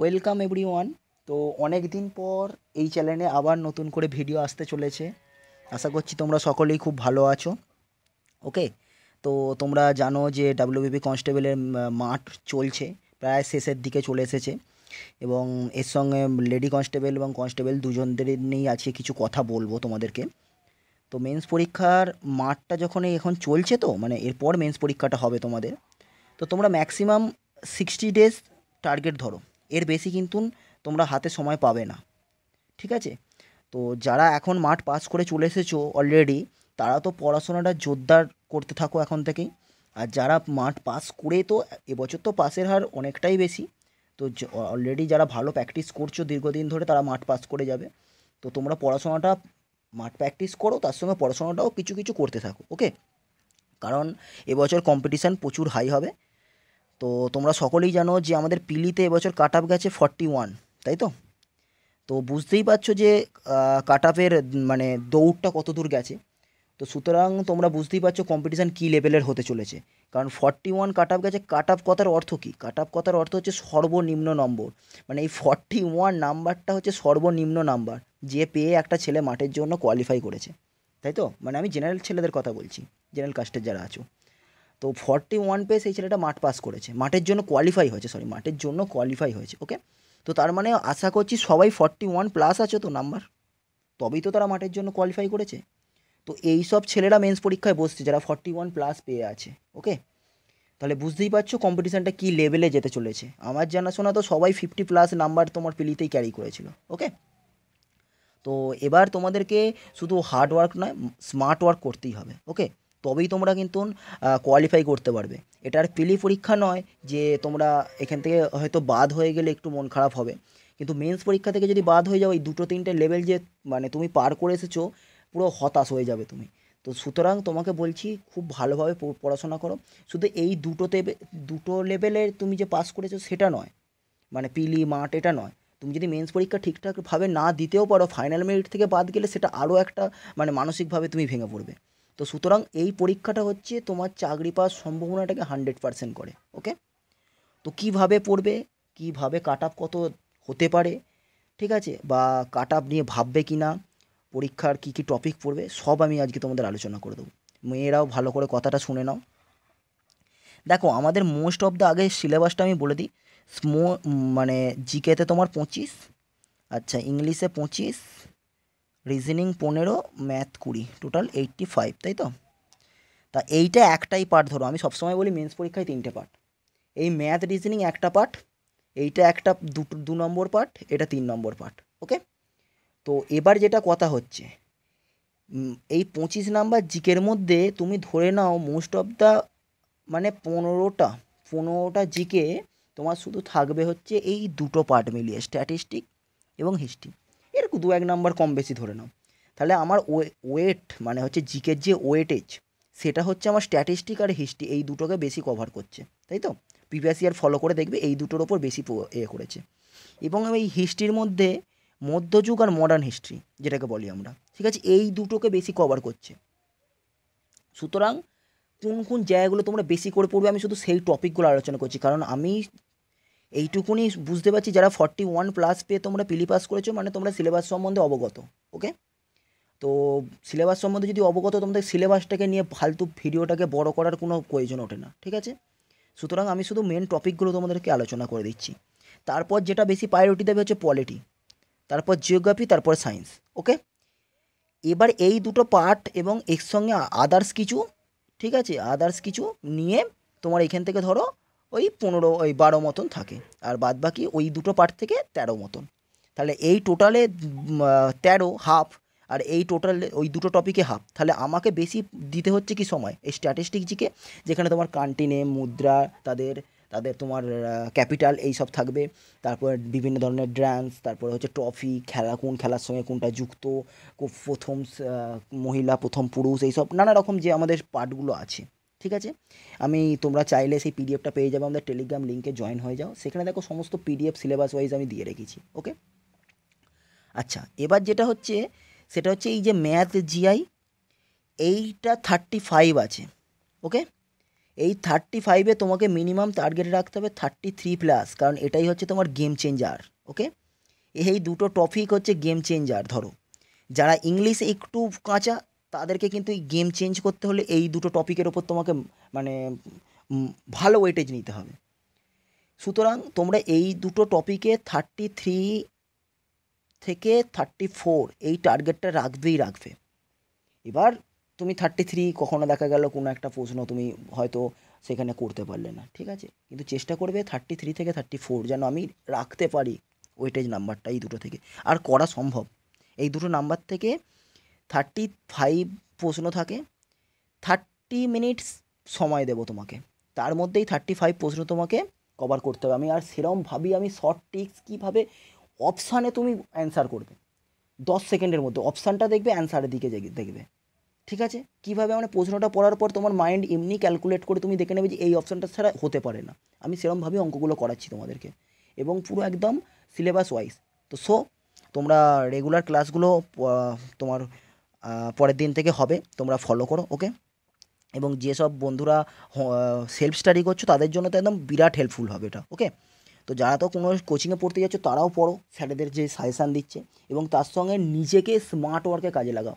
welcome every one তো অনেক দিন পর এই চ্যানেলে আবার নতুন করে ভিডিও আসতে চলেছে আশা করছি তোমরা সকলেই খুব ভালো আছো ওকে তো তোমরা জানো যে ডাব্লিউবিপি কনস্টেবলের মাঠ চলছে প্রায় শেষের দিকে চলে এসেছে এবং এর সঙ্গে লেডি কনস্টেবল এবং কনস্টেবল দুজনদের নিয়েই আজকে কিছু কথা বলবো তোমাদেরকে তো মেন্স পরীক্ষার মাঠটা যখন এখন চলছে তো মানে এরপর মেন্স পরীক্ষাটা হবে তোমাদের তো তোমরা ম্যাক্সিমাম সিক্সটি ডেজ টার্গেট ধরো এর বেশি কিন্তু তোমরা হাতে সময় পাবে না ঠিক আছে তো যারা এখন মাঠ পাস করে চলে এসেছো অলরেডি তারা তো পড়াশোনাটা জোরদার করতে থাকো এখন থেকেই আর যারা মাঠ পাস করে তো এবছর তো পাসের হার অনেকটাই বেশি তো অলরেডি যারা ভালো প্র্যাকটিস করছো দীর্ঘদিন ধরে তারা মাঠ পাস করে যাবে তো তোমরা পড়াশোনাটা মাঠ প্র্যাকটিস করো তার সঙ্গে পড়াশোনাটাও কিছু কিছু করতে থাকো ওকে কারণ এবছর কম্পিটিশান প্রচুর হাই হবে তো তোমরা সকলেই জানো যে আমাদের পিলিতে এবছর কাট আপ গেছে ফর্টি ওয়ান তাই তো তো বুঝতেই পারছো যে কাট আপের মানে দৌড়টা কত দূর গেছে তো সুতরাং তোমরা বুঝতেই পারছো কম্পিটিশান কী লেভেলের হতে চলেছে কারণ ফর্টি ওয়ান কাট আপ গেছে কাট আপ কথার অর্থ কী কাট আপ কথার অর্থ হচ্ছে সর্বনিম্ন নম্বর মানে এই ফর্টি ওয়ান নাম্বারটা হচ্ছে সর্বনিম্ন নাম্বার যে পেয়ে একটা ছেলে মাঠের জন্য কোয়ালিফাই করেছে তাই তো মানে আমি জেনারেল ছেলেদের কথা বলছি জেনারেল কাস্টের যারা আছো তো ফর্টি ওয়ান পেয়ে সেই ছেলেটা মাঠ পাস করেছে মাঠের জন্য কোয়ালিফাই হয়েছে সরি মাঠের জন্য কোয়ালিফাই হয়েছে ওকে তো তার মানে আশা করছি সবাই ফর্টি ওয়ান প্লাস আছে তো নাম্বার তবেই তো তারা মাঠের জন্য কোয়ালিফাই করেছে তো এই সব ছেলেরা মেন্স পরীক্ষায় বসছে যারা ফর্টি ওয়ান প্লাস পেয়ে আছে ওকে তাহলে বুঝতেই পারছো কম্পিটিশানটা কী লেভেলে যেতে চলেছে আমার জানাশোনা তো সবাই ফিফটি প্লাস নাম্বার তোমার পিলিতেই ক্যারি করেছিল ওকে তো এবার তোমাদেরকে শুধু হার্ড ওয়ার্ক নয় স্মার্ট ওয়ার্ক করতেই হবে ওকে তবেই তোমরা কিন্তু কোয়ালিফাই করতে পারবে এটা আর প্রিলি পরীক্ষা নয় যে তোমরা এখান থেকে হয়তো বাদ হয়ে গেলে একটু মন খারাপ হবে কিন্তু মেন্স পরীক্ষা থেকে যদি বাদ হয়ে যাও এই দুটো তিনটে লেভেল যে মানে তুমি পার করে এসেছো পুরো হতাশ হয়ে যাবে তুমি তো সুতরাং তোমাকে বলছি খুব ভালোভাবে পড়াশোনা করো শুধু এই দুটোতে দুটো লেভেলের তুমি যে পাস করেছো সেটা নয় মানে পিলি মাঠ এটা নয় তুমি যদি মেন্স পরীক্ষা ঠিকঠাকভাবে না দিতেও পারো ফাইনাল মেরিট থেকে বাদ গেলে সেটা আরও একটা মানে মানসিকভাবে তুমি ভেঙে পড়বে তো সুতরাং এই পরীক্ষাটা হচ্ছে তোমার চাকরি পাওয়ার সম্ভাবনাটাকে হান্ড্রেড পারসেন্ট করে ওকে তো কিভাবে পড়বে কিভাবে কাট আপ কত হতে পারে ঠিক আছে বা কাট আপ নিয়ে ভাববে কি না পরীক্ষার কি কি টপিক পড়বে সব আমি আজকে তোমাদের আলোচনা করে দেবো মেয়েরাও ভালো করে কথাটা শুনে নাও দেখো আমাদের মোস্ট অফ দ্য আগে সিলেবাসটা আমি বলে দিই মানে জিকেতে তোমার পঁচিশ আচ্ছা ইংলিশে পঁচিশ রিজনিং পনেরো ম্যাথ কুড়ি টোটাল এইটটি ফাইভ তাই তো তা এইটা একটাই পার্ট ধরো আমি সবসময় বলি মেন্স পরীক্ষায় তিনটে পার্ট এই ম্যাথ রিজনিং একটা পার্ট এইটা একটা দুটো দু নম্বর পার্ট এটা তিন নম্বর পার্ট ওকে তো এবার যেটা কথা হচ্ছে এই পঁচিশ নাম্বার জিকের মধ্যে তুমি ধরে নাও মোস্ট অফ দ্য মানে পনেরোটা পনেরোটা জিকে তোমার শুধু থাকবে হচ্ছে এই দুটো পার্ট মিলিয়ে স্ট্যাটিস্টিক এবং হিস্ট্রি দু এক নাম্বার কম বেশি ধরে নাও তাহলে আমার ওয়েট মানে হচ্ছে জিকের যে ওয়েটেজ সেটা হচ্ছে আমার স্ট্যাটিস্টিক আর হিস্ট্রি এই দুটোকে বেশি কভার করছে তাই তো প্রিভিয়াস ইয়ার ফলো করে দেখবে এই দুটোর ওপর বেশি এ করেছে এবং এই হিস্ট্রির মধ্যে মধ্যযুগ আর মডার্ন হিস্ট্রি যেটাকে বলি আমরা ঠিক আছে এই দুটোকে বেশি কভার করছে সুতরাং কোন কোন জায়গাগুলো তোমরা বেশি করে পড়বে আমি শুধু সেই টপিকগুলো আলোচনা করছি কারণ আমি এইটুকুনি বুঝতে পারছি যারা ফর্টি ওয়ান প্লাস পেয়ে তোমরা পিলি পাস e করেছো মানে তোমরা সিলেবাস সম্বন্ধে অবগত ওকে তো সিলেবাস সম্বন্ধে যদি অবগত তোমাদের সিলেবাসটাকে নিয়ে ফালতু ভিডিওটাকে বড় করার কোনো প্রয়োজন ওঠে না ঠিক আছে সুতরাং আমি শুধু মেন টপিকগুলো তোমাদেরকে আলোচনা করে দিচ্ছি তারপর যেটা বেশি প্রায়োরিটি দেবে হচ্ছে পলিটি তারপর জিওগ্রাফি তারপর সায়েন্স ওকে এবার এই দুটো পার্ট এবং এর সঙ্গে আদার্স কিছু ঠিক আছে আদার্স কিছু নিয়ে তোমার এখান থেকে ধরো ওই পনেরো ওই বারো মতন থাকে আর বাদ বাকি ওই দুটো পার্ট থেকে তেরো মতন তাহলে এই টোটালে তেরো হাফ আর এই টোটাল ওই দুটো টপিকে হাফ তাহলে আমাকে বেশি দিতে হচ্ছে কি সময় এই স্ট্যাটিস্টিক জিকে যেখানে তোমার কান্টিনে মুদ্রা তাদের তাদের তোমার ক্যাপিটাল এই সব থাকবে তারপর বিভিন্ন ধরনের ড্যান্স তারপরে হচ্ছে ট্রফি খেলা কোন খেলার সঙ্গে কোনটা যুক্ত প্রথম মহিলা প্রথম পুরুষ এই সব নানা রকম যে আমাদের পার্টগুলো আছে ঠিক আছে আমি তোমরা চাইলে সেই পিডিএফটা পেয়ে যাবো আমাদের টেলিগ্রাম লিঙ্কে জয়েন হয়ে যাও সেখানে দেখো সমস্ত পিডিএফ সিলেবাস ওয়াইজ আমি দিয়ে রেখেছি ওকে আচ্ছা এবার যেটা হচ্ছে সেটা হচ্ছে এই যে ম্যাথ জিআই এইটা থার্টি ফাইভ আছে ওকে এই থার্টি ফাইভে তোমাকে মিনিমাম টার্গেট রাখতে হবে থার্টি থ্রি প্লাস কারণ এটাই হচ্ছে তোমার গেম চেঞ্জার ওকে এই দুটো টপিক হচ্ছে গেম চেঞ্জার ধরো যারা ইংলিশে একটু কাঁচা তাদেরকে কিন্তু এই গেম চেঞ্জ করতে হলে এই দুটো টপিকের ওপর তোমাকে মানে ভালো ওয়েটেজ নিতে হবে সুতরাং তোমরা এই দুটো টপিকে থার্টি থ্রি থেকে থার্টি ফোর এই টার্গেটটা রাখবেই রাখবে এবার তুমি থার্টি থ্রি কখনো দেখা গেল কোনো একটা প্রশ্ন তুমি হয়তো সেখানে করতে পারলে না ঠিক আছে কিন্তু চেষ্টা করবে থার্টি থ্রি থেকে থার্টি ফোর যেন আমি রাখতে পারি ওয়েটেজ নাম্বারটা এই দুটো থেকে আর করা সম্ভব এই দুটো নাম্বার থেকে থার্টি ফাইভ প্রশ্ন থাকে থার্টি মিনিটস সময় দেবো তোমাকে তার মধ্যেই থার্টি ফাইভ প্রশ্ন তোমাকে কভার করতে হবে আমি আর ভাবি আমি শর্ট টিক্স কীভাবে অপশানে তুমি অ্যান্সার করবে দশ সেকেন্ডের মধ্যে অপশানটা দেখবে অ্যান্সারের দিকে দেখবে ঠিক আছে কীভাবে মানে প্রশ্নটা পড়ার পর তোমার মাইন্ড এমনি ক্যালকুলেট করে তুমি দেখে নেবে যে এই অপশানটা ছাড়া হতে পারে না আমি সেরমভাবেই অঙ্কগুলো করাচ্ছি তোমাদেরকে এবং পুরো একদম সিলেবাস ওয়াইজ তো সো তোমরা রেগুলার ক্লাসগুলো তোমার পরের দিন থেকে হবে তোমরা ফলো করো ওকে এবং যেসব বন্ধুরা সেলফ স্টাডি করছো তাদের জন্য তো একদম বিরাট হেল্পফুল হবে এটা ওকে তো যারা তো কোনো কোচিংয়ে পড়তে যাচ্ছ তারাও পড়ো স্যারেদের যে সাজেশান দিচ্ছে এবং তার সঙ্গে নিজেকে স্মার্ট ওয়ার্কে কাজে লাগাও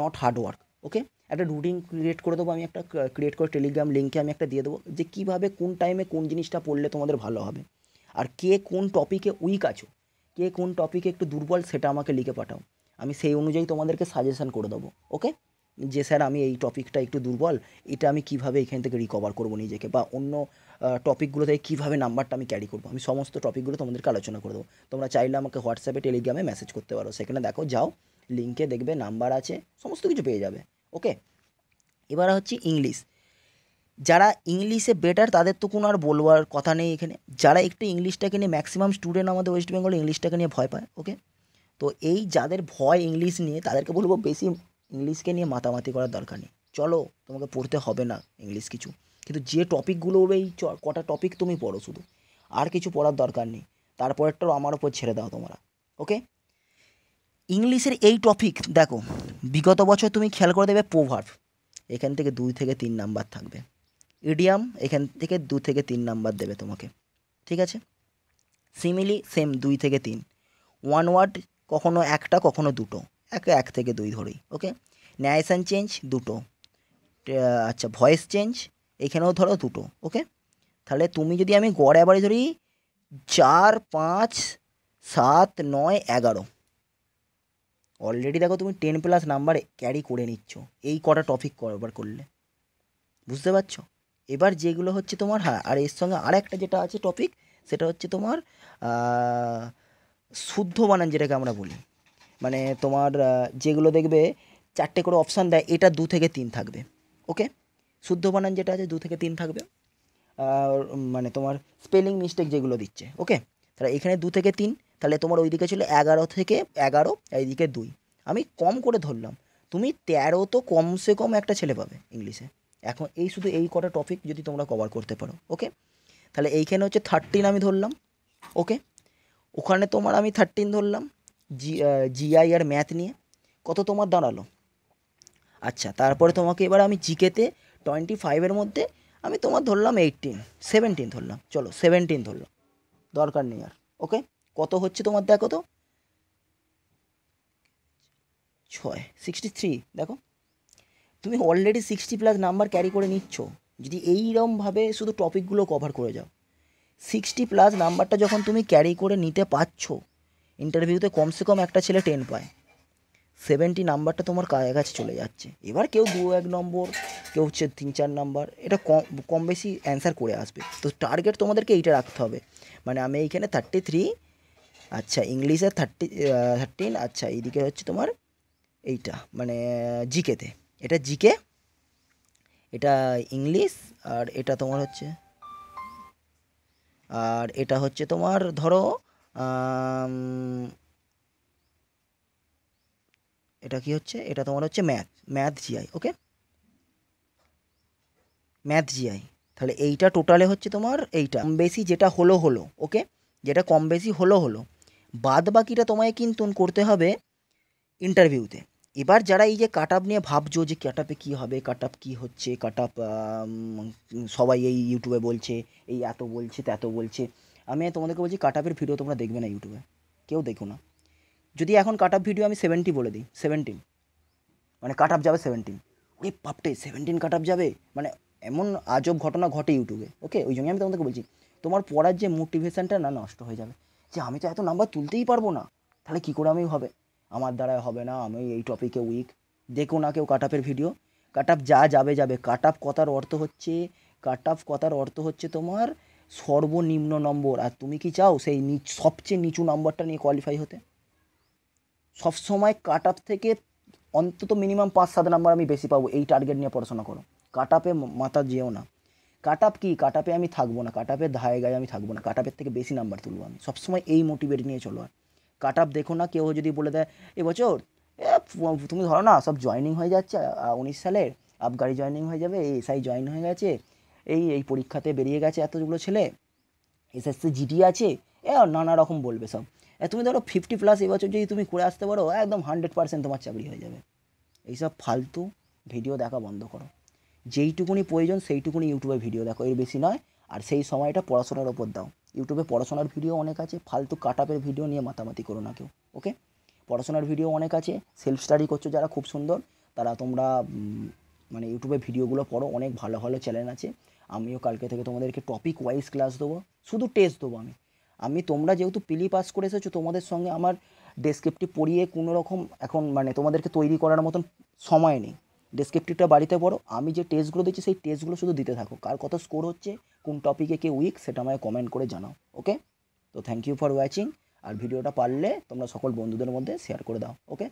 নট হার্ড ওয়ার্ক ওকে একটা রুটিন ক্রিয়েট করে দেবো আমি একটা ক্রিয়েট করে টেলিগ্রাম লিঙ্কে আমি একটা দিয়ে দেবো যে কীভাবে কোন টাইমে কোন জিনিসটা পড়লে তোমাদের ভালো হবে আর কে কোন টপিকে উইক আছো কে কোন টপিকে একটু দুর্বল সেটা আমাকে লিখে পাঠাও আমি সেই অনুযায়ী তোমাদেরকে সাজেশান করে দেবো ওকে যে স্যার আমি এই টপিকটা একটু দুর্বল এটা আমি কিভাবে এখান থেকে রিকভার করবো নিজেকে বা অন্য টপিকগুলো থেকে কীভাবে নাম্বারটা আমি ক্যারি করবো আমি সমস্ত টপিকগুলো তোমাদেরকে আলোচনা করে দেবো তোমরা চাইলে আমাকে হোয়াটসঅ্যাপে টেলিগ্রামে মেসেজ করতে পারো সেখানে দেখো যাও লিঙ্কে দেখবে নাম্বার আছে সমস্ত কিছু পেয়ে যাবে ওকে এবার হচ্ছে ইংলিশ যারা ইংলিশে বেটার তাদের তো কোনো আর বলবার কথা নেই এখানে যারা একটু ইংলিশটাকে নিয়ে ম্যাক্সিমাম স্টুডেন্ট আমাদের ওয়েস্ট বেঙ্গল ইংলিশটাকে নিয়ে ভয় পায় ওকে তো এই যাদের ভয় ইংলিশ নিয়ে তাদেরকে বলবো বেশি ইংলিশকে নিয়ে মাতামাতি করার দরকার নেই চলো তোমাকে পড়তে হবে না ইংলিশ কিছু কিন্তু যে টপিকগুলো হবে এই কটা টপিক তুমি পড়ো শুধু আর কিছু পড়ার দরকার নেই তারপরেরটাও আমার ওপর ছেড়ে দাও তোমরা ওকে ইংলিশের এই টপিক দেখো বিগত বছর তুমি খেয়াল করে দেবে প্রভার্ভ এখান থেকে দুই থেকে তিন নাম্বার থাকবে ইডিয়াম এখান থেকে দু থেকে তিন নাম্বার দেবে তোমাকে ঠিক আছে সিমিলি সেম দুই থেকে তিন ওয়ান ওয়ার্ড কখনো একটা কখনো দুটো এক এক থেকে দুই ধরেই ওকে ন্যায়সান চেঞ্জ দুটো আচ্ছা ভয়েস চেঞ্জ এখানেও ধরো দুটো ওকে তাহলে তুমি যদি আমি গড় অ্যাভারেজ ধরি চার পাঁচ সাত নয় এগারো অলরেডি দেখো তুমি টেন প্লাস নাম্বার ক্যারি করে নিচ্ছ এই কটা টপিক করবার করলে বুঝতে পারছো এবার যেগুলো হচ্ছে তোমার হ্যাঁ আর এর সঙ্গে আর একটা যেটা আছে টপিক সেটা হচ্ছে তোমার শুদ্ধ বানান যেটাকে আমরা বলি মানে তোমার যেগুলো দেখবে চারটে করে অপশান দেয় এটা দু থেকে তিন থাকবে ওকে শুদ্ধ বানান যেটা আছে দু থেকে তিন থাকবে মানে তোমার স্পেলিং মিস্টেক যেগুলো দিচ্ছে ওকে তাহলে এখানে দু থেকে তিন তাহলে তোমার ওইদিকে ছিল এগারো থেকে এগারো এইদিকে দুই আমি কম করে ধরলাম তুমি তেরো তো কমসে কম একটা ছেলে পাবে ইংলিশে এখন এই শুধু এই কটা টপিক যদি তোমরা কভার করতে পারো ওকে তাহলে এইখানে হচ্ছে থার্টিন আমি ধরলাম ওকে ওখানে তোমার আমি থার্টিন ধরলাম জি জিআই আর ম্যাথ নিয়ে কত তোমার দাঁড়ালো আচ্ছা তারপরে তোমাকে এবার আমি জিকেতে টোয়েন্টি ফাইভের মধ্যে আমি তোমার ধরলাম এইটিন সেভেন্টিন ধরলাম চলো সেভেন্টিন ধরলাম দরকার নেই আর ওকে কত হচ্ছে তোমার দেখো তো ছয় সিক্সটি থ্রি দেখো তুমি already sixty plus number carry করে নিচ্ছ যদি এইরমভাবে শুধু টপিকগুলো কভার করে যাও সিক্সটি প্লাস নাম্বারটা যখন তুমি ক্যারি করে নিতে পারছো ইন্টারভিউতে কমসে কম একটা ছেলে টেন পায় সেভেন্টি নাম্বারটা তোমার কাজের কাছে চলে যাচ্ছে এবার কেউ দু এক নম্বর কেউ হচ্ছে তিন চার নাম্বার এটা কম কম বেশি অ্যান্সার করে আসবে তো টার্গেট তোমাদেরকে এইটা রাখতে হবে মানে আমি এইখানে থার্টি থ্রি আচ্ছা ইংলিশে থার্টি থার্টিন আচ্ছা এইদিকে হচ্ছে তোমার এইটা মানে জিকেতে এটা জিকে এটা ইংলিশ আর এটা তোমার হচ্ছে আর এটা হচ্ছে তোমার ধরো এটা কি হচ্ছে এটা তোমার হচ্ছে math math GI okay math GI তাহলে এইটা টোটালে হচ্ছে তোমার এইটা কম বেশি যেটা হলো হলো ওকে যেটা কম বেশি হলো হলো বাদ বাকিটা তোমায় কিন্তু করতে হবে ইন্টারভিউতে এবার যারা এই যে কাট আপ নিয়ে ভাবছো যে কাট আপে কী হবে কাট আপ কী হচ্ছে কাট আপ সবাই এই ইউটিউবে বলছে এই এত বলছে এত বলছে আমি তোমাদেরকে বলছি কাট আপের ভিডিও তোমরা দেখবে না ইউটিউবে কেউ দেখো না যদি এখন কাট আপ ভিডিও আমি সেভেন্টি বলে দিই সেভেন্টিন মানে কাট আপ যাবে সেভেন্টিন ওরে পাপটে সেভেন্টিন কাট আপ যাবে মানে এমন আজব ঘটনা ঘটে ইউটিউবে ওকে ওই জন্য আমি তোমাদেরকে বলছি তোমার পড়ার যে মোটিভেশানটা না নষ্ট হয়ে যাবে যে আমি তো এত নাম্বার তুলতেই পারবো না তাহলে কী করে আমি হবে আমার দ্বারাই হবে না আমি এই টপিকে উইক দেখো না কেউ কাট আপের ভিডিও কাট আপ যা যাবে যাবে কাট আপ কথার অর্থ হচ্ছে কাট আপ কথার অর্থ হচ্ছে তোমার সর্বনিম্ন নম্বর আর তুমি কি চাও সেই নিচ সবচেয়ে নিচু নম্বরটা নিয়ে কোয়ালিফাই হতে সবসময় কাট আপ থেকে অন্তত মিনিমাম পাঁচ সাত নম্বর আমি বেশি পাবো এই টার্গেট নিয়ে পড়াশোনা করো কাট আপে মাথা যেও না কাট আপ কী কাট আপে আমি থাকবো না কাট আপের ধায় গায়ে আমি থাকবো না কাট আপের থেকে বেশি নাম্বার তুলবো আমি সবসময় এই মোটিভেট নিয়ে চলো আর কাট আপ দেখো না কেউ যদি বলে দেয় এবছর তুমি ধরো না সব জয়নিং হয়ে যাচ্ছে উনিশ সালের গাড়ি জয়নিং হয়ে যাবে এই এসআই জয়েন হয়ে গেছে এই এই পরীক্ষাতে বেরিয়ে গেছে এতগুলো ছেলে এসএসসি জিডি আছে এ নানা রকম বলবে সব তুমি ধরো ফিফটি প্লাস এবছর যদি তুমি করে আসতে পারো একদম হান্ড্রেড পার্সেন্ট তোমার চাকরি হয়ে যাবে এইসব ফালতু ভিডিও দেখা বন্ধ করো যেইটুকুনি প্রয়োজন সেইটুকুনি ইউটিউবে ভিডিও দেখো এর বেশি নয় আর সেই সময়টা পড়াশোনার ওপর দাও ইউটিউবে পড়াশোনার ভিডিও অনেক আছে ফালতু কাট ভিডিও নিয়ে মাতামাতি করো না কেউ ওকে পড়াশোনার ভিডিও অনেক আছে সেলফ স্টাডি করছো যারা খুব সুন্দর তারা তোমরা মানে ইউটিউবে ভিডিওগুলো পড়ো অনেক ভালো ভালো চ্যানেল আছে আমিও কালকে থেকে তোমাদেরকে টপিক ওয়াইজ ক্লাস দেবো শুধু টেস্ট দেবো আমি আমি তোমরা যেহেতু পিলি পাস e করে এসেছো তোমাদের সঙ্গে আমার ডেসক্রিপ্টটি পড়িয়ে কোনো রকম এখন মানে তোমাদেরকে তৈরি করার মতন সময় নেই ডেসক্রিপটিভটা বাড়িতে পড়ো আমি যে টেস্টগুলো দিচ্ছি সেই টেস্টগুলো শুধু দিতে থাকো কার কত স্কোর হচ্ছে কোন টপিকে কে উইক সেটা আমায় কমেন্ট করে জানাও ওকে তো থ্যাংক ইউ ফর ওয়াচিং আর ভিডিওটা পারলে তোমরা সকল বন্ধুদের মধ্যে শেয়ার করে দাও ওকে